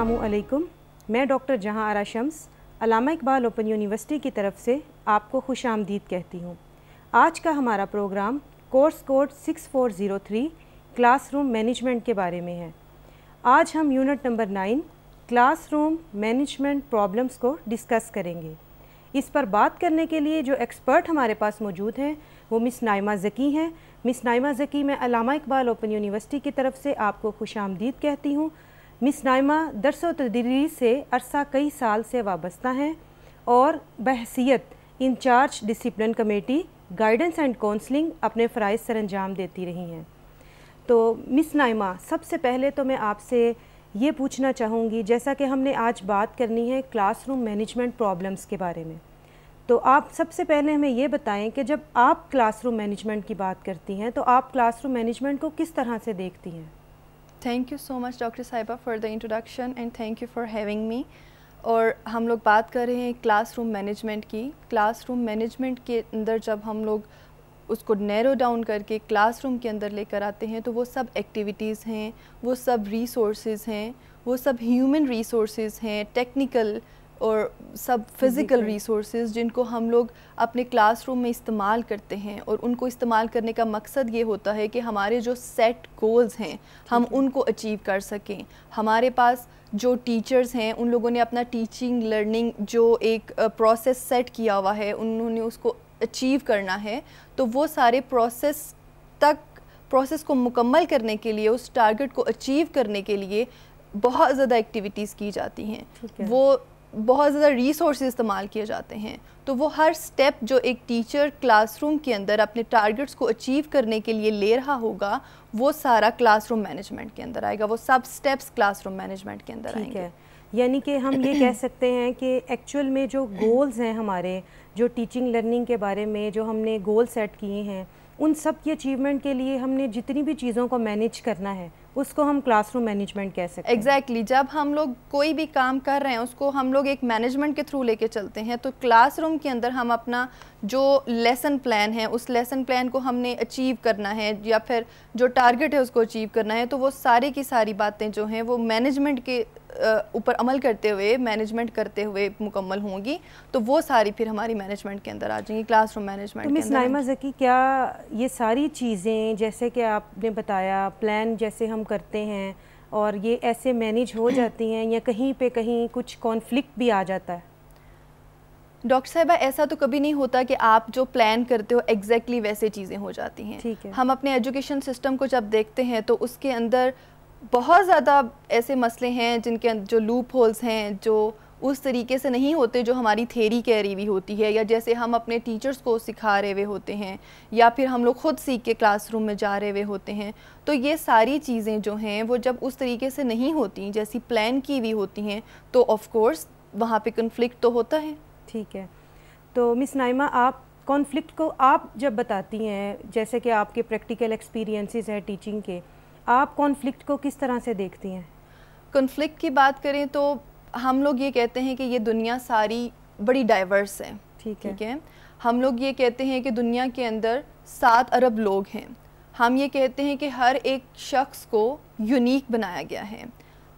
अस्सलाम मैं doctor Jahan Ara Shams Allama Iqbal Open University की तरफ से आपको खुश आमदीद कहती हूँ आज का हमारा programme course code 6403 classroom management के बारे में है आज हम unit number nine classroom management problems को डिस्कस करेंगे इस पर बात करने के लिए जो एक्सपर्ट हमारे पास मौजूद हैं वो मिस नाइमा ज़की हैं मिस नाइमा ज़की मैं अलामा इकबाल ओपन यूनिवर्सिटी की तरफ से आपको खुश आमदीद कहती हूँ मिस नाइमा दरस तदरी से अरसा कई साल से वाबस्ता हैं और बहसीत in charge discipline committee guidance and counselling अपने फ़राइज़ सर अंजाम देती रही हैं तो मिस नाइमा सबसे पहले तो मैं आपसे ये पूछना चाहूँगी जैसा कि हमने आज बात करनी है क्लासरूम मैनेजमेंट प्रॉब्लम्स के बारे में तो आप सबसे पहले हमें ये बताएं कि जब आप क्लासरूम मैनेजमेंट की बात करती हैं तो आप क्लासरूम मैनेजमेंट को किस तरह से देखती हैं thank you so much doctor साहिबा for the introduction and thank you for having me और हम लोग बात कर रहे हैं क्लासरूम मैनेजमेंट की क्लासरूम मैनेजमेंट के अंदर जब हम लोग उसको नैरो डाउन करके क्लासरूम के अंदर लेकर आते हैं तो वो सब एक्टिविटीज़ हैं वो सब रिसोर्सेज हैं वो सब ह्यूमन रिसोर्सेज हैं टेक्निकल और सब फिज़िकल रिसोर्सेज जिनको हम लोग अपने क्लासरूम में इस्तेमाल करते हैं और उनको इस्तेमाल करने का मकसद ये होता है कि हमारे जो सेट गोल्स हैं हम उनको अचीव कर सकें हमारे पास जो टीचर्स हैं उन लोगों ने अपना टीचिंग लर्निंग जो एक प्रोसेस सेट किया हुआ है उन्होंने उसको अचीव करना है तो वो सारे प्रोसेस तक प्रोसेस को मुकम्मल करने के लिए उस टारगेट को अचीव करने के लिए बहुत ज़्यादा एक्टिविटीज़ की जाती हैं वो बहुत ज़्यादा रिसोर्स इस्तेमाल किए जाते हैं तो वो हर स्टेप जो एक टीचर क्लासरूम के अंदर अपने टारगेट्स को अचीव करने के लिए ले रहा होगा वो सारा क्लासरूम मैनेजमेंट के अंदर आएगा वो सब स्टेप्स क्लासरूम मैनेजमेंट के अंदर आएंगे यानी कि हम ये कह सकते हैं कि एक्चुअल में जो गोल्स हैं हमारे जो टीचिंग लर्निंग के बारे में जो हमने गोल सेट किए हैं उन सब की अचीवमेंट के लिए हमने जितनी भी चीज़ों को मैनेज करना है उसको हम क्लासरूम मैनेजमेंट कह सकते हैं एग्जैक्टली जब हम लोग कोई भी काम कर रहे हैं उसको हम लोग एक मैनेजमेंट के थ्रू लेके चलते हैं तो क्लासरूम के अंदर हम अपना जो लेसन प्लान है उस लेसन प्लान को हमने अचीव करना है या फिर जो टारगेट है उसको अचीव करना है तो वो सारी की सारी बातें जो हैं वो मैनेजमेंट के ऊपर अमल करते हुए मैनेजमेंट करते हुए मुकम्मल होंगी तो वो सारी फिर हमारी मैनेजमेंट के अंदर आ जाएंगी तो classroom management miss Naima Zaki क्या ये सारी चीज़ें जैसे कि आपने बताया प्लान जैसे हम हम करते हैं और ये ऐसे मैनेज हो जाती हैं या कहीं पे कहीं कुछ कॉन्फ्लिक्ट भी आ जाता है डॉक्टर साहबा ऐसा तो कभी नहीं होता कि आप जो प्लान करते हो एग्जैक्टली exactly वैसे चीज़ें हो जाती हैं ठीक है हम अपने एजुकेशन सिस्टम को जब देखते हैं तो उसके अंदर बहुत ज़्यादा ऐसे मसले हैं जिनके जो लूप होल्स हैं जो उस तरीके से नहीं होते जो हमारी थेरी कह रही हुई होती है या जैसे हम अपने टीचर्स को सिखा रहे हुए होते हैं या फिर हम लोग खुद सीख के क्लासरूम में जा रहे हुए होते हैं तो ये सारी चीज़ें जो हैं वो जब उस तरीके से नहीं होती जैसी प्लान की हुई होती हैं तो ऑफ़ वहाँ पर कन्फ्लिक्ट तो होता है ठीक है तो मिस नाइमा आप कॉन्फ्लिक्ट को आप जब बताती हैं जैसे कि आपके प्रैक्टिकल एक्सपीरियंसेस हैं टीचिंग के आप कॉन्फ्लिक्ट को किस तरह से देखती हैं कन्फ्लिक्ट की बात करें तो हम लोग ये कहते हैं कि ये दुनिया सारी बड़ी डाइवर्स है ठीक है ठीक है हम लोग ये कहते हैं कि दुनिया के अंदर सात अरब लोग हैं हम ये कहते हैं कि हर एक शख्स को यूनिक बनाया गया है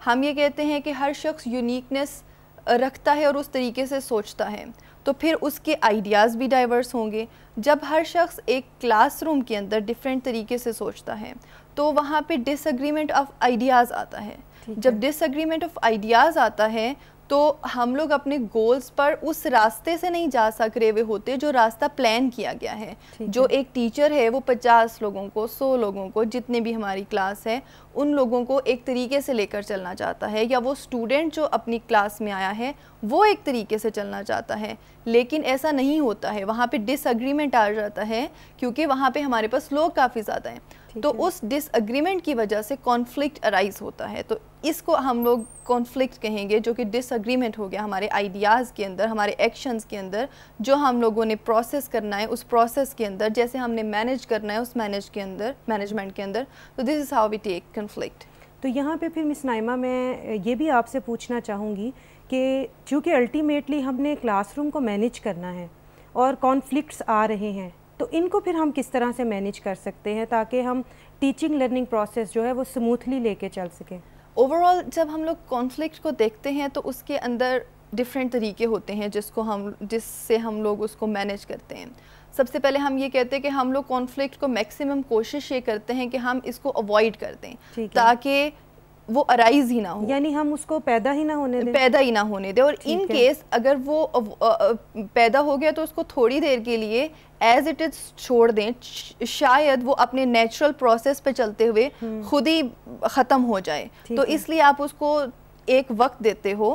हम ये कहते हैं कि हर शख्स यूनिकनेस रखता है और उस तरीके से सोचता है तो फिर उसके आइडियाज़ भी डाइवर्स होंगे जब हर शख्स एक क्लासरूम के अंदर डिफरेंट तरीके से सोचता है तो वहाँ पे डिसएग्रीमेंट ऑफ आइडियाज़ आता है जब डिसएग्रीमेंट ऑफ आइडियाज़ आता है तो हम लोग अपने गोल्स पर उस रास्ते से नहीं जा सक रहे हुए होते जो रास्ता प्लान किया गया है जो है। एक टीचर है वो पचास लोगों को सौ लोगों को जितने भी हमारी क्लास है उन लोगों को एक तरीके से लेकर चलना चाहता है या वो स्टूडेंट जो अपनी क्लास में आया है वो एक तरीके से चलना चाहता है लेकिन ऐसा नहीं होता है वहाँ पर डिसग्रीमेंट आ जाता है क्योंकि वहाँ पर हमारे पास लोग काफ़ी ज़्यादा हैं तो उस डिसएग्रीमेंट की वजह से कॉन्फ्लिक्ट अराइज होता है तो इसको हम लोग कॉन्फ्लिक्ट कहेंगे जो कि डिसएग्रीमेंट हो गया हमारे आइडियाज़ के अंदर हमारे एक्शंस के अंदर जो हम लोगों ने प्रोसेस करना है उस प्रोसेस के अंदर जैसे हमने मैनेज करना है उस मैनेज के अंदर मैनेजमेंट के अंदर तो this is how we take conflict तो यहाँ पे फिर मिस नाइमा मैं ये भी आपसे पूछना चाहूँगी कि चूँकि अल्टीमेटली हमने क्लासरूम को मैनेज करना है और कॉन्फ्लिक्ट्स आ रहे हैं तो इनको फिर हम किस तरह से मैनेज कर सकते हैं ताकि हम टीचिंग लर्निंग प्रोसेस जो है वो स्मूथली लेके चल सकें ओवरऑल जब हम लोग कॉन्फ्लिक्ट को देखते हैं तो उसके अंदर डिफरेंट तरीके होते हैं जिसको हम जिससे हम लोग उसको मैनेज करते हैं सबसे पहले हम ये कहते हैं कि हम लोग कॉन्फ्लिक्ट को मैक्सिमम कोशिश ये करते हैं कि हम इसको अवॉइड कर दें ताकि वो अराइज ही ना हो यानी हम उसको पैदा ही ना होने दें पैदा ही ना होने दें और इन केस अगर वो पैदा हो गया तो उसको थोड़ी देर के लिए एज इट इज छोड़ दें शायद वो अपने नेचुरल प्रोसेस पे चलते हुए हम्म। खुद ही ख़त्म हो जाए तो इसलिए आप उसको एक वक्त देते हो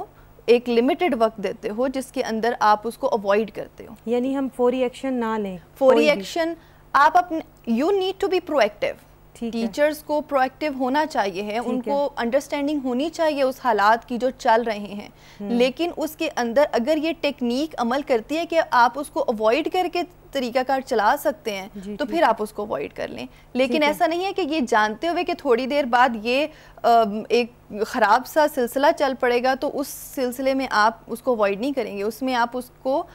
एक लिमिटेड वक्त देते हो जिसके अंदर आप उसको अवॉइड करते हो यानी हम फोरी एक्शन ना लें फोरी एक्शन आप अपने you need to be proactive teachers को प्रोएक्टिव होना चाहिए है उनको अंडरस्टैंडिंग होनी चाहिए उस हालात की जो चल रहे हैं हम्म। लेकिन उसके अंदर अगर ये टेक्निक अमल करती है कि आप उसको अवॉइड करके तरीकाकार चला सकते हैं तो फिर आप उसको अवॉइड कर लें लेकिन ऐसा नहीं है कि ये जानते हुए कि थोड़ी देर बाद ये एक ख़राब सा सिलसिला चल पड़ेगा तो उस सिलसिले में आप उसको अवॉइड नहीं करेंगे उसमें आप उसको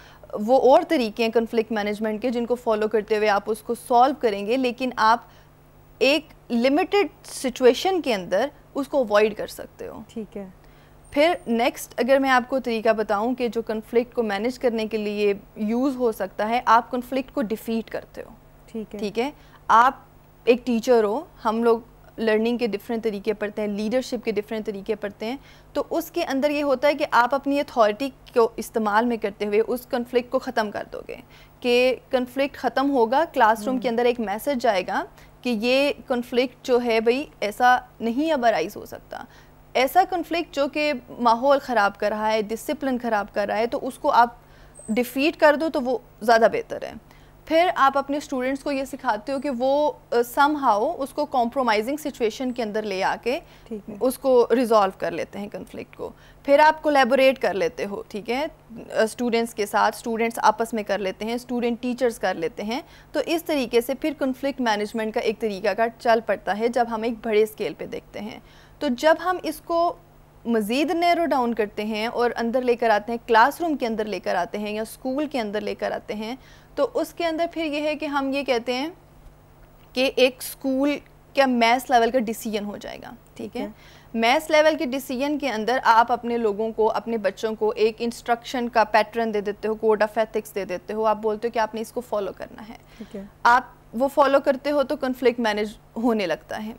वो और तरीके हैं कन्फ्लिक्ट मैनेजमेंट के जिनको फॉलो करते हुए आप उसको सॉल्व करेंगे लेकिन आप एक लिमिटेड सिचुएशन के अंदर उसको अवॉइड कर सकते हो ठीक है फिर नेक्स्ट अगर मैं आपको तरीका बताऊं कि जो कन्फ्लिक्ट को मैनेज करने के लिए यूज़ हो सकता है आप कन्फ्लिक्ट को डिफीट करते हो ठीक है ठीक है आप एक टीचर हो हम लोग लर्निंग के डिफरेंट तरीके पढ़ते हैं लीडरशिप के डिफरेंट तरीके पढ़ते हैं तो उसके अंदर ये होता है कि आप अपनी अथॉरिटी को इस्तेमाल में करते हुए उस कन्फ्लिक्ट को ख़त्म कर दोगे कि कन्फ्लिक्ट ख़त्म होगा क्लासरूम हम्म। के अंदर एक मैसेज जाएगा कि ये कन्फ्लिक्ट जो है भाई ऐसा नहीं अब अराइज हो सकता ऐसा कन्फ्लिक्ट जो कि माहौल ख़राब कर रहा है डिसिप्लिन ख़राब कर रहा है तो उसको आप डिफ़ीट कर दो तो वो ज़्यादा बेहतर है फिर आप अपने स्टूडेंट्स को ये सिखाते हो कि वो सम uh, हाउ उसको कॉम्प्रोमाइजिंग सिचुएशन के अंदर ले आके उसको रिजॉल्व कर लेते हैं कन्फ्लिक्ट को फिर आप कोलेबोरेट कर लेते हो ठीक है स्टूडेंट्स के साथ स्टूडेंट्स आपस में कर लेते हैं स्टूडेंट टीचर्स कर लेते हैं तो इस तरीके से फिर कन्फ्लिक्ट मैनेजमेंट का एक तरीका का चल पड़ता है जब हम एक बड़े स्केल पर देखते हैं तो जब हम इसको मज़ीद नैरो डाउन करते हैं और अंदर लेकर आते हैं क्लासरूम के अंदर लेकर आते हैं या स्कूल के अंदर लेकर आते हैं तो उसके अंदर फिर ये है कि हम ये कहते हैं कि एक स्कूल क्या मैथ्स लेवल का डिसीजन हो जाएगा ठीक है मैथ्स लेवल के डिसीजन के अंदर आप अपने लोगों को अपने बच्चों को एक इंस्ट्रक्शन का पैटर्न दे देते हो कोड ऑफ एथिक्स दे देते हो आप बोलते हो कि आपने इसको फॉलो करना है आप वो फॉलो करते हो तो कन्फ्लिक्ट मैनेज होने लगता है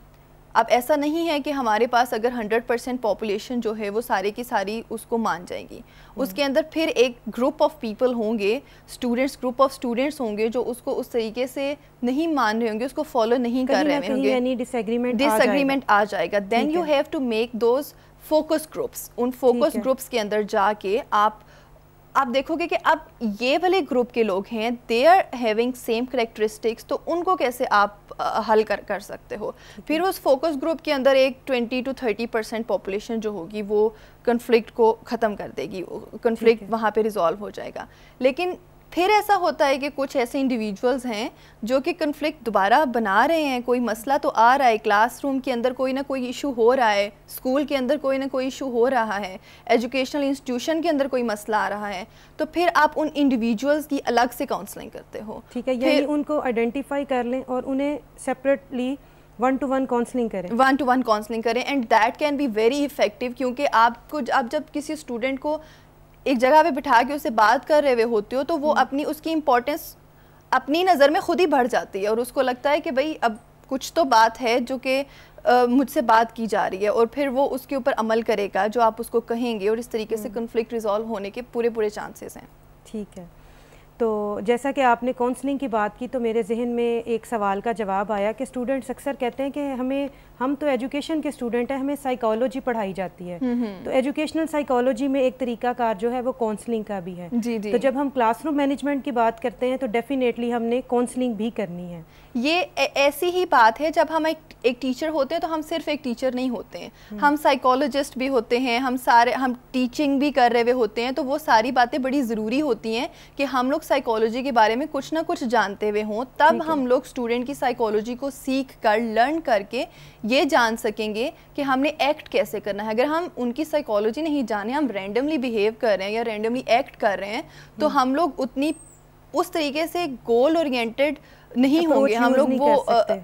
अब ऐसा नहीं है कि हमारे पास अगर 100 परसेंट पॉपुलेशन जो है वो सारे की सारी उसको मान जाएगी हम्म। उसके अंदर फिर एक ग्रुप ऑफ पीपल होंगे स्टूडेंट्स ग्रुप ऑफ स्टूडेंट्स होंगे जो उसको उस तरीके से नहीं मान रहे होंगे उसको फॉलो नहीं कर रहे होंगे डिसएग्रीमेंट आ जाएगा then you have to make those focus groups उन फोकस ग्रुप्स के अंदर जाके आप आप देखोगे कि अब ये वाले ग्रुप के लोग हैं they are having same characteristics तो उनको कैसे आप आ, हल कर कर सकते हो फिर उस फोकस ग्रुप के अंदर एक 20 टू 30 परसेंट पॉपुलेशन जो होगी वो कन्फ्लिक्ट को ख़त्म कर देगी कन्फ्लिक्ट वहाँ पे रिजॉल्व हो जाएगा लेकिन फिर ऐसा होता है कि कुछ ऐसे इंडिविजुअल्स हैं जो कि कन्फ्लिक्ट दोबारा बना रहे हैं कोई मसला तो आ रहा है क्लासरूम के अंदर कोई ना कोई इशू हो रहा है स्कूल के अंदर कोई ना कोई इशू हो रहा है एजुकेशनल इंस्टीट्यूशन के अंदर कोई मसला आ रहा है तो फिर आप उन इंडिविजुअल्स की अलग से काउंसलिंग करते हो ठीक है यानी उनको आइडेंटिफाई कर लें और उन्हें separately one to one counselling करें वन टू वन काउंसलिंग करें and that can be very effective क्योंकि आपको आप जब किसी स्टूडेंट को एक जगह पे बिठा के उससे बात कर रहे हुए होते हो तो वो हम्म। अपनी उसकी इम्पोर्टेंस अपनी नज़र में खुद ही बढ़ जाती है और उसको लगता है कि भाई अब कुछ तो बात है जो कि मुझसे बात की जा रही है और फिर वो उसके ऊपर अमल करेगा जो आप उसको कहेंगे और इस तरीके से कन्फ्लिक्ट हम्म। रिजॉल्व होने के पूरे पूरे चांसेस हैं ठीक है तो जैसा कि आपने काउंसलिंग की बात की तो मेरे जहन में एक सवाल का जवाब आया कि स्टूडेंट्स अक्सर कहते हैं कि हमें हम तो एजुकेशन के स्टूडेंट हैं हमें साइकोलॉजी पढ़ाई जाती है हम्म, हम्म। तो एजुकेशनल साइकोलॉजी में एक कार जो है वो काउंसलिंग का भी है जी जी। तो जब हम क्लासरूम मैनेजमेंट की बात करते हैं तो डेफिनेटली हमने काउंसलिंग भी करनी है ये ऐसी ही बात है जब हम एक एक टीचर होते हैं तो हम सिर्फ एक टीचर नहीं होते हैं हम्म। हम साइकोलॉजिस्ट भी होते हैं हम सारे हम टीचिंग भी कर रहे हुए होते हैं तो वो सारी बातें बड़ी ज़रूरी होती हैं कि हम लोग साइकोलॉजी के बारे में कुछ ना कुछ जानते हुए हों तब हम लोग स्टूडेंट की साइकोलॉजी को सीख कर लर्न करके ये जान सकेंगे कि हमने एक्ट कैसे करना है अगर हम उनकी साइकोलॉजी नहीं जाने हम रेंडमली बिहेव कर रहे हैं या रेंडमली एक्ट कर रहे हैं तो हम्म। हम लोग उतनी उस तरीके से गोल ओरिएंटेड नहीं होंगे हम लोग वो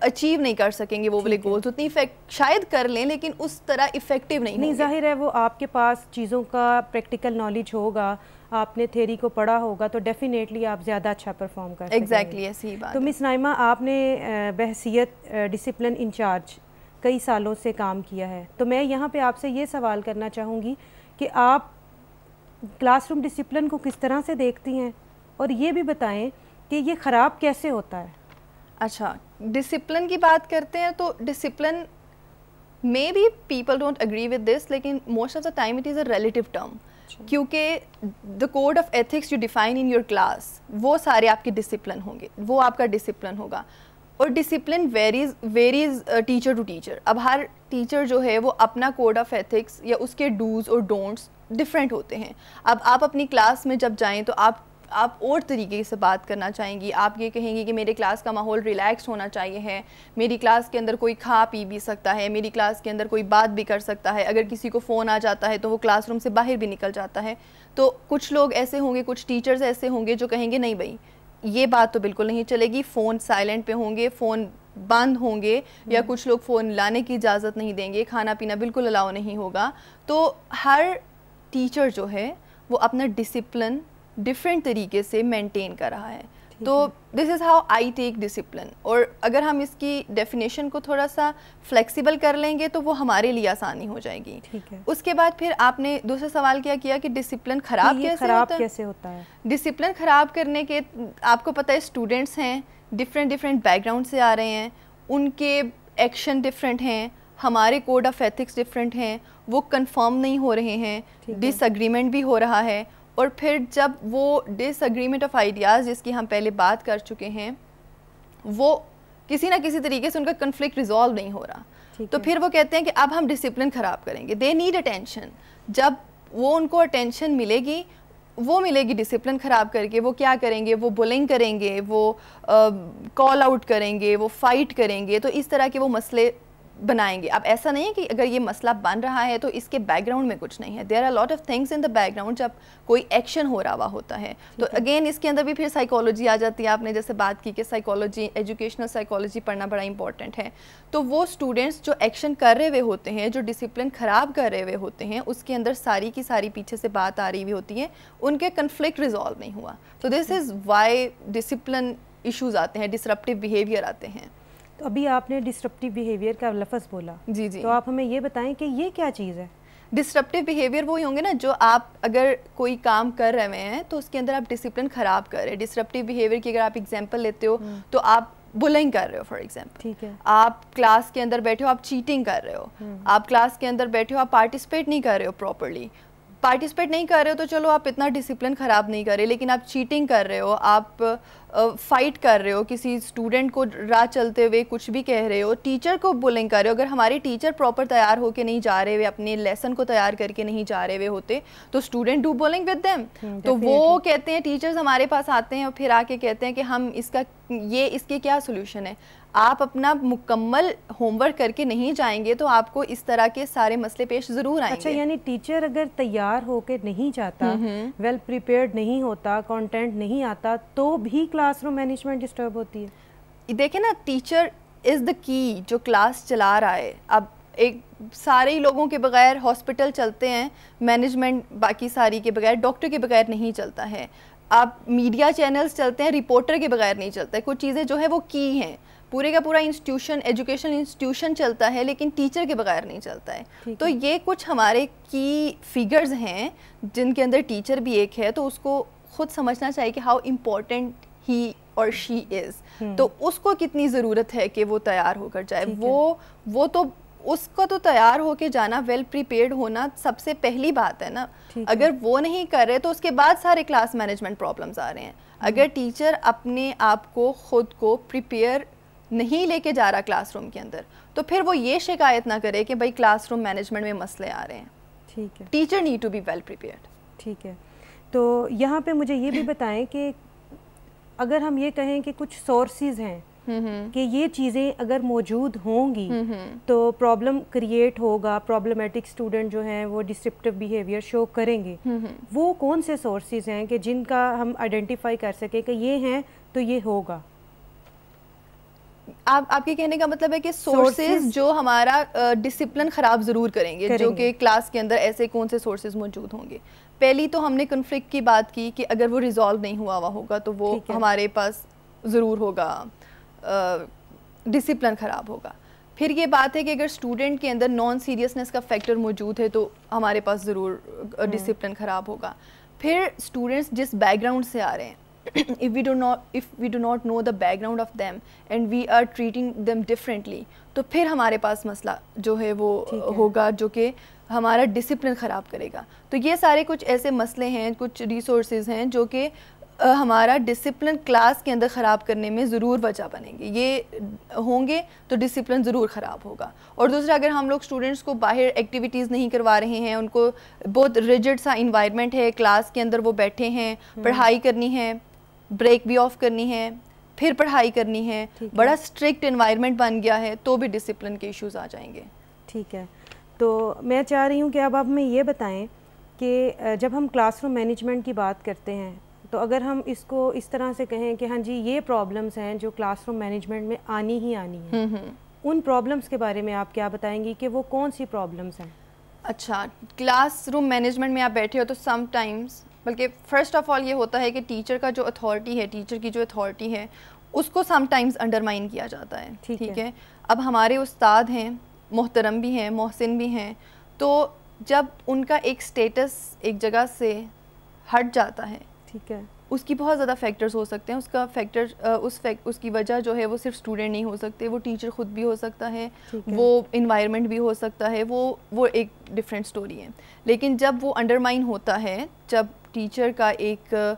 अचीव नहीं कर सकेंगे वो वाले गोल्स उतनी इफेक्ट शायद कर लें लेकिन उस तरह इफेक्टिव नहीं नहीं जाहिर है वो आपके पास चीज़ों का प्रैक्टिकल नॉलेज होगा आपने थेरी को पढ़ा होगा तो डेफ़िनेटली आप ज़्यादा अच्छा परफॉर्म कर एग्जैक्टली ऐसी बात तो मिस नाइमा आपने बहसीत डिसिप्लिन इंचार्ज कई सालों से काम किया है तो मैं यहाँ पे आपसे ये सवाल करना चाहूँगी कि आप क्लासरूम डिसिप्लिन को किस तरह से देखती हैं और ये भी बताएं कि ये ख़राब कैसे होता है अच्छा डिसिप्लिन की बात करते हैं तो discipline may be people don't agree with this लेकिन most of the time it is a relative term क्योंकि the code of ethics you define in your class वो सारे आपके डिसिप्लिन होंगे वो आपका डिसिप्लिन होगा और discipline varies varies teacher to teacher अब हर टीचर जो है वो अपना कोड ऑफ एथिक्स या उसके डूज और डोंट्स डिफरेंट होते हैं अब आप अपनी क्लास में जब जाएँ तो आप आप और तरीके से बात करना चाहेंगी आप ये कहेंगी कि मेरे क्लास का माहौल रिलैक्स होना चाहिए है मेरी क्लास के अंदर कोई खा पी भी सकता है मेरी क्लास के अंदर कोई बात भी कर सकता है अगर किसी को फ़ोन आ जाता है तो वो क्लासरूम से बाहर भी निकल जाता है तो कुछ लोग ऐसे होंगे कुछ टीचर्स ऐसे होंगे जो कहेंगे नहीं भाई ये बात तो बिल्कुल नहीं चलेगी फ़ोन साइलेंट पे होंगे फ़ोन बंद होंगे या हम्म। कुछ लोग फ़ोन लाने की इजाज़त नहीं देंगे खाना पीना बिल्कुल अलाउ नहीं होगा तो हर टीचर जो है वो अपना डिसिप्लिन डिफरेंट तरीके से मेंटेन कर रहा है तो this is how I take discipline और अगर हम इसकी डेफिनेशन को थोड़ा सा फ्लेक्सिबल कर लेंगे तो वो हमारे लिए आसानी हो जाएगी ठीक है उसके बाद फिर आपने दूसरा सवाल क्या किया कि डिसिप्लिन खराब कैसे खराब होता कैसे होता है डिसिप्लिन खराब करने के आपको पता है स्टूडेंट्स हैं डिफरेंट डिफरेंट बैकग्राउंड से आ रहे हैं उनके एक्शन डिफरेंट हैं हमारे कोड ऑफ एथिक्स डिफरेंट हैं वो कन्फर्म नहीं हो रहे हैं डिसग्रीमेंट भी हो रहा है और फिर जब वो डिसअग्रीमेंट ऑफ आइडियाज़ जिसकी हम पहले बात कर चुके हैं वो किसी ना किसी तरीके से उनका कन्फ्लिक्ट रिजॉल्व नहीं हो रहा तो फिर वो कहते हैं कि अब हम डिसिप्लिन ख़राब करेंगे दे नीड अटेंशन जब वो उनको अटेंशन मिलेगी वो मिलेगी डिसिप्लिन ख़राब करके वो क्या करेंगे वो बुलिंग करेंगे वो कॉल आउट करेंगे वो फाइट करेंगे तो इस तरह के वो मसले बनाएंगे अब ऐसा नहीं है कि अगर ये मसला बन रहा है तो इसके बैकग्राउंड में कुछ नहीं है there are lot of things in the background जब कोई एक्शन हो रहा होता है तो अगेन इसके अंदर भी फिर साइकोलॉजी आ जाती है आपने जैसे बात की कि साइकोलॉजी एजुकेशनल साइकोलॉजी पढ़ना बड़ा इंपॉर्टेंट है तो वो स्टूडेंट्स जो एक्शन कर रहे हुए होते हैं जो डिसिप्लिन ख़राब कर रहे हुए होते हैं उसके अंदर सारी की सारी पीछे से बात आ रही हुई होती है उनके कन्फ्लिक्ट रिजॉल्व नहीं हुआ तो this is why discipline issues आते हैं डिसरप्टिव बिहेवियर आते हैं तो अभी आपने डिस्ट्रप्टिव बिहेवियर का लफज बोला जी जी तो आप हमें ये बताएं कि ये क्या चीज़ है डिस्ट्रप्टिव बिहेवियर वही होंगे ना जो आप अगर कोई काम कर रहे हैं तो उसके अंदर आप डिसिप्लिन ख़राब कर रहे हैं डिस्ट्रप्टिव बिहेवियर की अगर आप एग्जाम्पल लेते हो हम्म। तो आप बुलिंग कर रहे हो फॉर एग्जाम्पल ठीक है आप क्लास के अंदर बैठे हो आप चीटिंग कर रहे हो हम्म। आप क्लास के अंदर बैठे हो आप पार्टिसिपेट नहीं कर रहे हो प्रॉपरली पार्टिसिपेट नहीं कर रहे हो तो चलो आप इतना डिसिप्लिन ख़राब नहीं कर रहे लेकिन आप चीटिंग कर रहे हो आप फाइट कर रहे हो किसी स्टूडेंट को राह चलते हुए कुछ भी कह रहे हो टीचर को बुलिंग कर रहे हो अगर हमारे टीचर प्रॉपर तैयार होके नहीं जा रहे हुए अपने लेसन को तैयार करके नहीं जा रहे हुए होते तो student do bullying with them तो वो कहते हैं टीचर्स हमारे पास आते हैं और फिर आके कहते हैं कि हम इसका ये इसके क्या सोल्यूशन है आप अपना मुकम्मल होमवर्क करके नहीं जाएंगे तो आपको इस तरह के सारे मसले पेश जरूर अच्छा, आएंगे अच्छा यानी टीचर अगर तैयार होकर नहीं जाता वेल हम्म, प्रिपेयर्ड हम्म। नहीं होता कंटेंट नहीं आता तो भी क्लासरूम मैनेजमेंट डिस्टर्ब होती है देखे ना टीचर इज़ द की जो क्लास चला रहा है अब एक सारे ही लोगों के बगैर हॉस्पिटल चलते हैं मैनेजमेंट बाकी सारी के बगैर डॉक्टर के बगैर नहीं चलता है आप मीडिया चैनल्स चलते हैं रिपोर्टर के बगैर नहीं चलता है कुछ चीज़ें जो है वो की हैं पूरे का पूरा इंस्टीट्यूशन एजुकेशन इंस्टीट्यूशन चलता है लेकिन टीचर के बगैर नहीं चलता है तो ये कुछ हमारे की फिगर्स हैं जिनके अंदर टीचर भी एक है तो उसको खुद समझना चाहिए कि हाउ इम्पोर्टेंट ही और शी इज़ तो उसको कितनी ज़रूरत है कि वो तैयार होकर जाए वो वो तो उसको तो तैयार होके जाना वेल well प्रिपेयर्ड होना सबसे पहली बात है ना अगर है। वो नहीं कर रहे तो उसके बाद सारे क्लास मैनेजमेंट प्रॉब्लम्स आ रहे हैं हम्म। अगर टीचर अपने आप को खुद को प्रिपेयर नहीं लेके जा रहा क्लासरूम के अंदर तो फिर वो ये शिकायत ना करे कि भाई क्लासरूम मैनेजमेंट में मसले आ रहे हैं ठीक है teacher need to be well prepared ठीक है तो यहाँ पे मुझे ये भी बताएं कि अगर हम ये कहें कि कुछ सोर्सेज हैं हम्म, हम्म। कि ये चीज़ें अगर मौजूद होंगी हम्म, तो प्रॉब्लम क्रिएट होगा प्रॉब्लमेटिक स्टूडेंट जो हैं वो डिस्ट्रिप्टिव बिहेवियर शो करेंगे वो कौन से सोर्सेज हैं कि जिनका हम आइडेंटिफाई कर सकें कि ये हैं तो ये होगा आप आपके कहने का मतलब है कि सोर्सेज जो हमारा डिसिप्लिन ख़राब ज़रूर करेंगे, करेंगे जो कि क्लास के अंदर ऐसे कौन से सोर्सेज मौजूद होंगे पहली तो हमने कन्फ्लिक्ट की बात की कि अगर वो रिजॉल्व नहीं हुआ हुआ होगा तो वो हमारे पास ज़रूर होगा डिसिप्लिन ख़राब होगा फिर ये बात है कि अगर स्टूडेंट के अंदर नॉन सीरियसनेस का फैक्टर मौजूद है तो हमारे पास ज़रूर डिसिप्लिन ख़राब होगा फिर स्टूडेंट्स जिस बैकग्राउंड से आ रहे हैं if we do not if we do not know the background of them and we are treating them differently तो फिर हमारे पास मसला जो है वो होगा जो कि हमारा डिसिप्लिन ख़राब करेगा तो ये सारे कुछ ऐसे मसले हैं कुछ रिसोर्स हैं जो कि हमारा डिसिप्लिन क्लास के अंदर ख़राब करने में ज़रूर वजह बनेंगे ये होंगे तो डिसिप्लिन ज़रूर ख़राब होगा और दूसरा अगर हम लोग स्टूडेंट्स को बाहर एक्टिविटीज़ नहीं करवा रहे हैं उनको बहुत रिजिड सा इन्वायरमेंट है क्लास के अंदर वो बैठे हैं हम्म। पढ़ाई करनी है ब्रेक भी ऑफ करनी है फिर पढ़ाई करनी है बड़ा स्ट्रिक्ट इन्वायरमेंट बन गया है तो भी डिसिप्लिन के इश्यूज आ जाएंगे ठीक है तो मैं चाह रही हूँ कि अब आप हमें ये बताएं कि जब हम क्लासरूम मैनेजमेंट की बात करते हैं तो अगर हम इसको इस तरह से कहें कि हाँ जी ये प्रॉब्लम्स हैं जो क्लासरूम मैनेजमेंट में आनी ही आनी है हम्म, हम्म। उन प्रॉब्लम्स के बारे में आप क्या बताएंगी कि वो कौन सी प्रॉब्लम्स हैं अच्छा क्लासरूम मैनेजमेंट में आप बैठे हो तो समटाइम्स बल्कि फ़र्स्ट ऑफ़ ऑल ये होता है कि टीचर का जो अथॉरिटी है टीचर की जो अथॉरिटी है उसको समटाइम्स अंडरमाइन किया जाता है ठीक, ठीक है।, है अब हमारे उस्ताद हैं मोहतरम भी हैं मोहसिन भी हैं तो जब उनका एक स्टेटस एक जगह से हट जाता है ठीक है उसकी बहुत ज़्यादा फैक्टर्स हो सकते हैं उसका फैक्टर उस फैक्ट उसकी वजह जो है वो सिर्फ स्टूडेंट नहीं हो सकते वो टीचर ख़ुद भी हो सकता है, है। वो इन्वायरमेंट भी हो सकता है वो वो एक डिफरेंट स्टोरी है लेकिन जब वो अंडरमाइन होता है जब टीचर का एक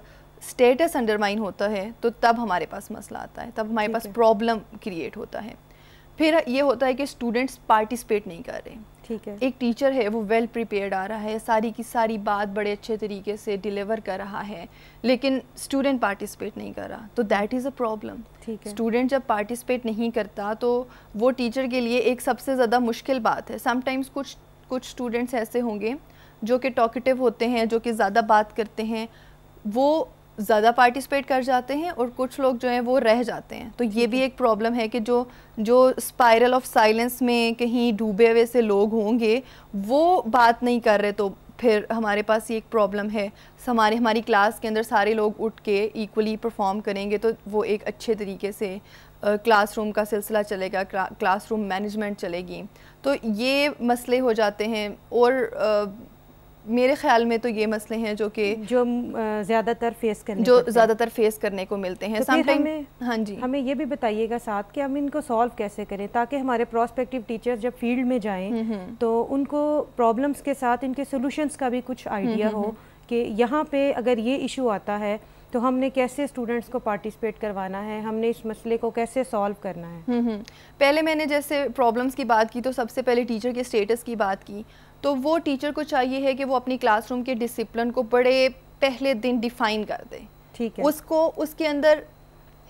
स्टेटस अंडरमाइन होता है तो तब हमारे पास मसला आता है तब हमारे पास प्रॉब्लम क्रिएट होता है फिर ये होता है कि स्टूडेंट्स पार्टिसिपेट नहीं कर रहे ठीक है एक टीचर है वो वेल प्रिपेयर्ड आ रहा है सारी की सारी बात बड़े अच्छे तरीके से डिलीवर कर रहा है लेकिन स्टूडेंट पार्टिसिपेट नहीं कर रहा तो दैट इज़ अ प्रॉब्लम ठीक है स्टूडेंट जब पार्टिसिपेट नहीं करता तो वो टीचर के लिए एक सबसे ज़्यादा मुश्किल बात है समटाइम्स कुछ कुछ स्टूडेंट्स ऐसे होंगे जो कि टॉकेटिव होते हैं जो कि ज़्यादा बात करते हैं वो ज़्यादा पार्टिसिपेट कर जाते हैं और कुछ लोग जो हैं वो रह जाते हैं तो ये भी एक प्रॉब्लम है कि जो जो स्पायरल ऑफ साइलेंस में कहीं डूबे हुए से लोग होंगे वो बात नहीं कर रहे तो फिर हमारे पास ये एक प्रॉब्लम है हमारे हमारी क्लास के अंदर सारे लोग उठ के इक्वली परफॉर्म करेंगे तो वो एक अच्छे तरीके से क्लासरूम का सिलसिला चलेगा क्लासरूम मैनेजमेंट चलेगी तो ये मसले हो जाते हैं और मेरे ख्याल में तो ये मसले हैं जो कि जो ज़्यादातर फेस करने जो ज़्यादातर फेस करने को मिलते हैं तो हमें हाँ जी हमें ये भी बताइएगा साथ कि हम इनको सॉल्व कैसे करें ताकि हमारे प्रोस्पेक्टिव टीचर्स जब फील्ड में जाएं हम्म, हम्म। तो उनको प्रॉब्लम्स के साथ इनके सोल्यूशन का भी कुछ आइडिया हम्म, हो कि यहाँ पे अगर ये इशू आता है तो हमने कैसे स्टूडेंट्स को पार्टिसिपेट करवाना है हमने इस मसले को कैसे सॉल्व करना है पहले मैंने जैसे प्रॉब्लम्स की बात की तो सबसे पहले टीचर के स्टेटस की बात की तो वो टीचर को चाहिए है कि वो अपनी क्लासरूम के डिसिप्लिन को बड़े पहले दिन डिफाइन कर दे ठीक है उसको उसके अंदर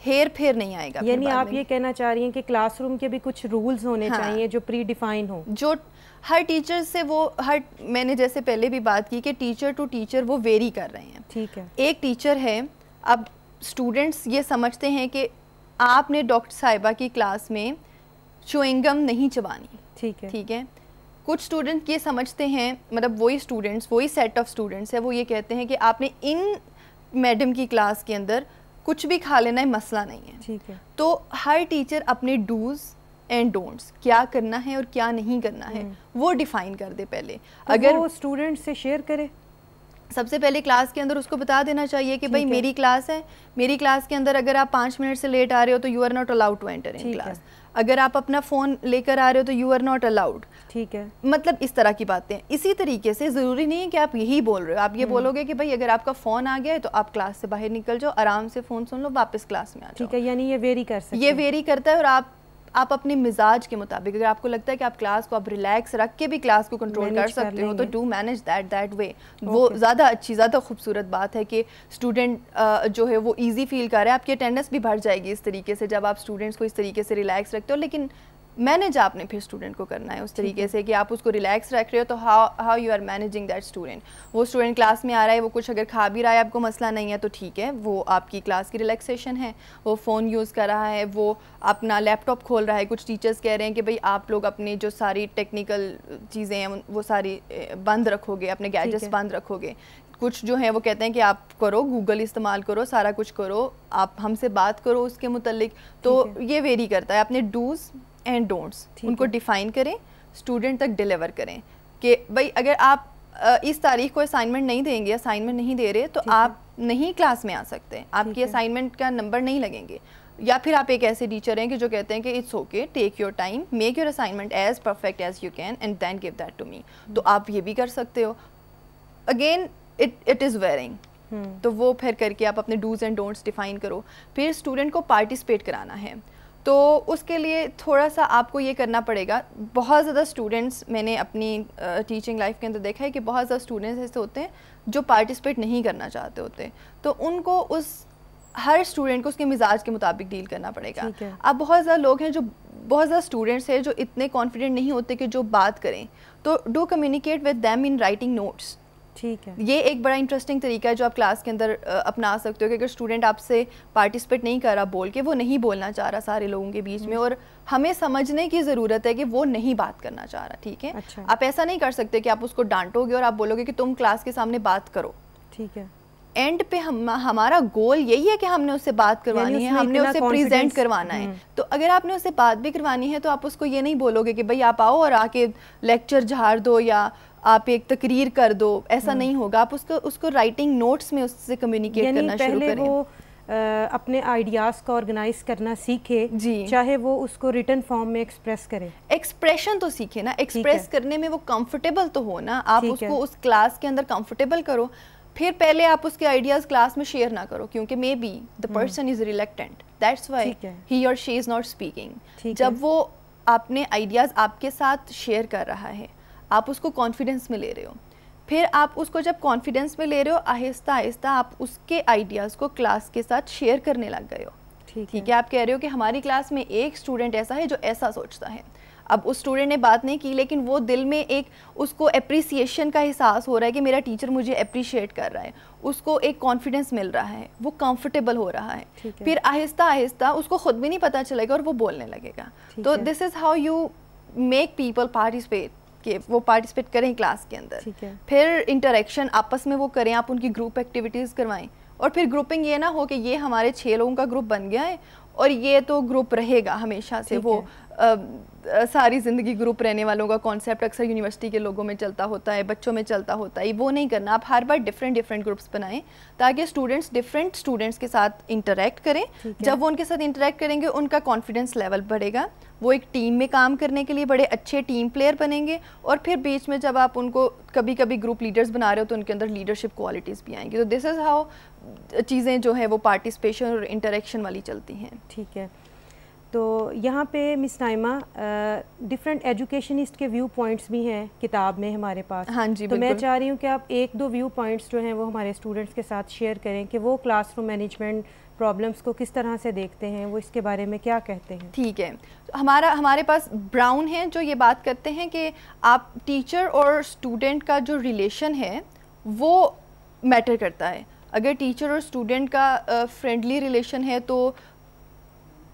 हेर फेर नहीं आएगा यानी आप ये कहना चाह रही हैं कि क्लासरूम के भी कुछ रूल्स होने हाँ, चाहिए जो प्री डिफाइन हो जो हर टीचर से वो हर मैंने जैसे पहले भी बात की कि टीचर टू टीचर वो वेरी कर रहे हैं ठीक है एक टीचर है अब स्टूडेंट्स ये समझते हैं कि आपने डॉक्टर साहिबा की क्लास में चुएंगम नहीं चबानी ठीक है ठीक है कुछ स्टूडेंट ये समझते हैं मतलब वही स्टूडेंट्स वही सेट ऑफ स्टूडेंट्स है वो ये कहते हैं कि आपने इन मैडम की क्लास के अंदर कुछ भी खा लेना है मसला नहीं है ठीक है तो हर टीचर अपने डूज़ एंड डोंट्स क्या करना है और क्या नहीं करना है हम्म। वो डिफाइन कर दे पहले तो अगर वो स्टूडेंट से शेयर करे सबसे पहले क्लास के अंदर उसको बता देना चाहिए कि भाई मेरी क्लास है मेरी क्लास के अंदर अगर आप पाँच मिनट से लेट आ रहे हो तो you are not allowed to enter in class अगर आप अपना फ़ोन लेकर आ रहे हो तो यू आर नॉट अलाउड ठीक है मतलब इस तरह की बातें इसी तरीके से ज़रूरी नहीं है कि आप यही बोल रहे हो आप ये हम्म। बोलोगे कि भाई अगर आपका फ़ोन आ गया है तो आप क्लास से बाहर निकल जाओ आराम से फ़ोन सुन लो वापस क्लास में आ जाओ ठीक है यानी ये वेरी कर सकते ये वेरी करता है और आप आप अपने मिजाज के मुताबिक अगर आपको लगता है कि आप क्लास को आप रिलैक्स रख के भी क्लास को कंट्रोल कर सकते हो तो do manage that that way वो ज़्यादा अच्छी ज़्यादा खूबसूरत बात है कि स्टूडेंट जो है वो ईजी फील हैं आपकी अटेंडेंस भी बढ़ जाएगी इस तरीके से जब आप स्टूडेंट्स को इस तरीके से रिलैक्स रखते हो लेकिन मैनेज आपने फिर स्टूडेंट को करना है उस तरीके से कि आप उसको रिलैक्स रख रहे हो तो how how you are managing that student वो स्टूडेंट क्लास में आ रहा है वो कुछ अगर खा भी रहा है आपको मसला नहीं है तो ठीक है वो आपकी क्लास की रिलैक्सेशन है वो फ़ोन यूज़ कर रहा है वो अपना लैपटॉप खोल रहा है कुछ टीचर्स कह रहे हैं कि भाई आप लोग अपने जो सारी टेक्निकल चीज़ें हैं वो सारी बंद रखोगे अपने गैजेट्स बंद रखोगे कुछ जो है वो कहते हैं कि आप करो गूगल इस्तेमाल करो सारा कुछ करो आप हमसे बात करो उसके मुतलिक तो ये वेरी करता है अपने डूज एंड डोंट्स उनको डिफाइन करें स्टूडेंट तक डिलीवर करें कि भाई अगर आप इस तारीख को असाइनमेंट नहीं देंगे असाइनमेंट नहीं दे रहे तो आप नहीं क्लास में आ सकते आपकी असाइनमेंट का नंबर नहीं लगेंगे या फिर आप एक ऐसे टीचर हैं कि जो कहते हैं कि it's okay take your time make your assignment as perfect as you can and then give that to me तो आप ये भी कर सकते हो again it it is varying तो वो फिर करके आप अपने डूज एंड डोंट्स डिफाइन करो फिर स्टूडेंट को पार्टिसिपेट कराना है तो उसके लिए थोड़ा सा आपको ये करना पड़ेगा बहुत ज़्यादा स्टूडेंट्स मैंने अपनी टीचिंग लाइफ के अंदर देखा है कि बहुत ज़्यादा स्टूडेंट्स ऐसे होते हैं जो पार्टिसिपेट नहीं करना चाहते होते तो उनको उस हर स्टूडेंट को उसके मिजाज के मुताबिक डील करना पड़ेगा अब बहुत ज़्यादा लोग हैं जो बहुत ज़्यादा स्टूडेंट्स हैं जो इतने कॉन्फिडेंट नहीं होते कि जो बात करें तो do communicate with them in writing notes ठीक है ये एक बड़ा इंटरेस्टिंग तरीका है जो आप क्लास के अंदर अपना सकते हो कि अगर स्टूडेंट आपसे पार्टिसिपेट नहीं कर रहा बोल के वो नहीं बोलना चाह रहा सारे लोगों के बीच में हम्म। और हमें समझने की ज़रूरत है कि वो नहीं बात करना चाह रहा ठीक है अच्छा। आप ऐसा नहीं कर सकते कि आप उसको डांटोगे और आप बोलोगे कि तुम क्लास के सामने बात करो ठीक है एंड पे हम हमारा गोल यही है कि हमने उससे बात करवानी है हमने उसे प्रेजेंट करवाना है हम्म। तो अगर आपने उससे बात भी करवानी है तो आप उसको ये नहीं बोलोगे कि भाई आप आओ और आके लेक्चर झाड़ दो या आप एक तकरीर कर दो ऐसा हम्म। नहीं होगा आप उसको उसको राइटिंग नोट्स में उससे कम्युनिकेट करना शुरू करें वो आ, अपने आइडियाज़ को ऑर्गेनाइज करना सीखे जी चाहे वो उसको रिटर्न फॉर्म में एक्सप्रेस करे एक्सप्रेशन तो सीखे ना एक्सप्रेस करने में वो कंफर्टेबल तो हो ना आप उसको उस क्लास के अंदर कंफर्टेबल करो फिर पहले आप उसके आइडियाज़ क्लास में शेयर ना करो क्योंकि may be the person is reluctant that's why he और शी इज़ नॉट स्पीकिंग जब वो अपने आइडियाज़ आपके साथ शेयर कर रहा है आप उसको कॉन्फिडेंस में ले रहे हो फिर आप उसको जब कॉन्फिडेंस में ले रहे हो आहिस्ता आहिस्ता आप उसके आइडियाज़ को क्लास के साथ शेयर करने लग गए हो ठीक है।, है आप कह रहे हो कि हमारी क्लास में एक स्टूडेंट ऐसा है जो ऐसा सोचता है अब उस स्टूडेंट ने बात नहीं की लेकिन वो दिल में एक उसको अप्रिसिएशन का एहसास हो रहा है कि मेरा टीचर मुझे अप्रिशिएट कर रहा है उसको एक कॉन्फिडेंस मिल रहा है वो कंफर्टेबल हो रहा है। फिर आहिस्ता आहिस्ता उसको खुद भी नहीं पता चलेगा और वो बोलने लगेगा तो this is how you make people participate कि वो पार्टिसिपेट करें क्लास के अंदर फिर इंटरेक्शन आपस में वो करें आप उनकी ग्रुप एक्टिविटीज़ करवाएं और फिर ग्रुपिंग ये ना हो कि ये हमारे छः लोगों का ग्रुप बन गया है और ये तो ग्रुप रहेगा हमेशा से वो सारी ज़िंदगी ग्रुप रहने वालों का कॉन्सेप्ट अक्सर यूनिवर्सिटी के लोगों में चलता होता है बच्चों में चलता होता है वो नहीं करना आप हर बार डिफरेंट डिफरेंट ग्रुप्स बनाएं ताकि स्टूडेंट्स डिफरेंट स्टूडेंट्स के साथ इंटरेक्ट करें जब वो उनके साथ इंटरेक्ट करेंगे उनका कॉन्फिडेंस लेवल बढ़ेगा वो एक टीम में काम करने के लिए बड़े अच्छे टीम प्लेयर बनेंगे और फिर बीच में जब आप उनको कभी कभी ग्रुप लीडर्स बना रहे हो तो उनके अंदर लीडरशिप क्वालिटीज़ भी आएंगी तो दिस इज़ हाउ चीज़ें जो है वो पार्टिसिपेशन और इंटरेक्शन वाली चलती हैं ठीक है तो यहाँ पे मिस नाइमा डिफरेंट एजुकेशनिस्ट के व्यू पॉइंट्स भी हैं किताब में हमारे पास हाँ जी तो मैं चाह रही हूँ कि आप एक दो व्यू पॉइंट्स जो हैं वो हमारे स्टूडेंट्स के साथ शेयर करें कि वो क्लासरूम मैनेजमेंट प्रॉब्लम्स को किस तरह से देखते हैं वो इसके बारे में क्या कहते हैं ठीक है हमारा हमारे पास ब्राउन है जो ये बात करते हैं कि आप टीचर और स्टूडेंट का जो रिलेशन है वो मैटर करता है अगर टीचर और स्टूडेंट का फ्रेंडली रिलेशन है तो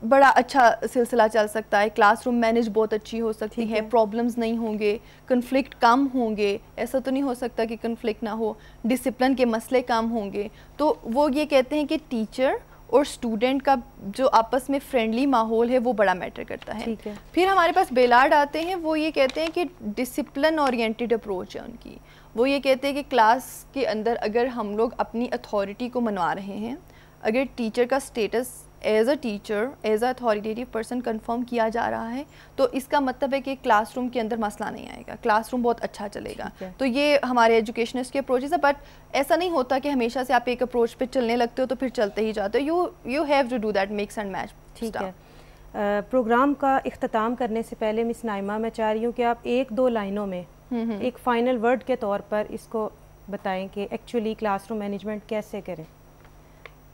बड़ा अच्छा सिलसिला चल सकता है क्लासरूम मैनेज बहुत अच्छी हो सकती है प्रॉब्लम्स नहीं होंगे कन्फ्लिक्ट कम होंगे ऐसा तो नहीं हो सकता कि कन्फ्लिक्ट ना हो डिसिप्लिन के मसले कम होंगे तो वो ये कहते हैं कि टीचर और स्टूडेंट का जो आपस में फ्रेंडली माहौल है वो बड़ा मैटर करता है, है। फिर हमारे पास बेलार्ड आते हैं वो ये कहते हैं कि डिसिप्लिन ओरिएंटेड अप्रोच है उनकी वो ये कहते हैं कि क्लास के अंदर अगर हम लोग अपनी अथॉरिटी को मनवा रहे हैं अगर टीचर का status as a teacher as a authoritative person confirm किया जा रहा है तो इसका मतलब है कि क्लासरूम के अंदर मसला नहीं आएगा क्लासरूम बहुत अच्छा चलेगा तो ये हमारे एजुकेशनिस्ट के अप्रोचेज है बट ऐसा नहीं होता कि हमेशा से आप एक अप्रोच पे चलने लगते हो तो फिर चलते ही जाते हो you you have to do that mix and match ठीक है प्रोग्राम का अख्ताम करने से पहले मिस नाइमा मैं चाह रही हूँ कि आप एक दो लाइनों में हम्म, हम्म। एक फ़ाइनल वर्ड के तौर पर इसको बताएं कि एक्चुअली क्लासरूम मैनेजमेंट कैसे करें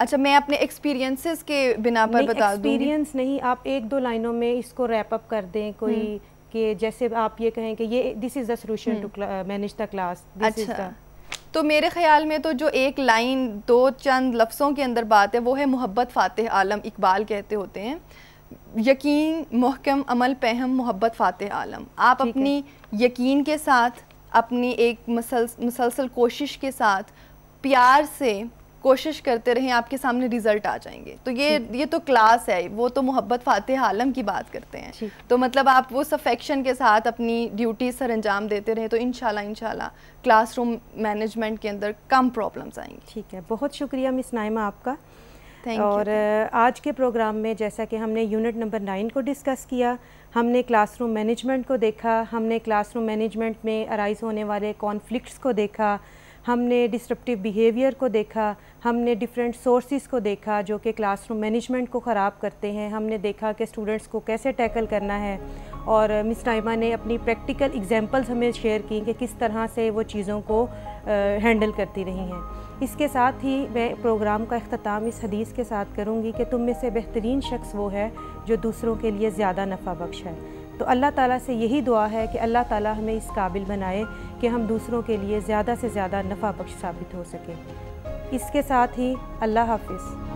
अच्छा मैं अपने एक्सपीरियंसेस के बिना पर बता एक्सपीरियंस नहीं आप एक दो लाइनों में इसको रैप अप कर दें कोई हम्म। कि जैसे आप ये कहें कि ये this is the to manage the class अच्छा तो मेरे ख्याल में तो जो एक लाइन दो चंद लफ्सों के अंदर बात है वो है मोहब्बत फ़ातह आलम इकबाल कहते होते हैं यकीन महकम अमल पहम मोहब्बत फ़ातह आलम आप अपनी यकीन के साथ अपनी एक मसल मसलसल कोशिश के साथ प्यार से कोशिश करते रहें आपके सामने रिजल्ट आ जाएंगे तो ये ये तो क्लास है वो तो मोहब्बत फ़ातह आलम की बात करते हैं तो मतलब आप वो सफेक्शन के साथ अपनी ड्यूटी सर अंजाम देते रहें तो इन शाला क्लासरूम मैनेजमेंट के अंदर कम प्रॉब्लम्स आएंगी ठीक है बहुत शुक्रिया मिस नाइमा आपका Thank और you. आज के प्रोग्राम में जैसा कि हमने यूनिट नंबर नाइन को डिस्कस किया हमने क्लासरूम मैनेजमेंट को देखा हमने क्लासरूम मैनेजमेंट में अराइज़ होने वाले कॉन्फ्लिक्ट्स को देखा हमने डिस्ट्रप्टिव बिहेवियर को देखा हमने डिफरेंट सोर्सेज को देखा जो कि क्लासरूम मैनेजमेंट को ख़राब करते हैं हमने देखा कि स्टूडेंट्स को कैसे टैकल करना है और मिस टाइमा ने अपनी प्रैक्टिकल एग्जांपल्स हमें शेयर की कि किस तरह से वो चीज़ों को हैंडल करती रही हैं इसके साथ ही मैं प्रोग्राम का अख्ताम इस हदीस के साथ करूँगी कि तुम में से बेहतरीन शख्स वो है जो दूसरों के लिए ज़्यादा नफा बख्श है तो अल्लाह ताला से यही दुआ है कि अल्लाह ताला हमें इस काबिल बनाए कि हम दूसरों के लिए ज़्यादा से ज़्यादा नफ़ा पक्ष साबित हो सकें इसके साथ ही अल्लाह हाफिज़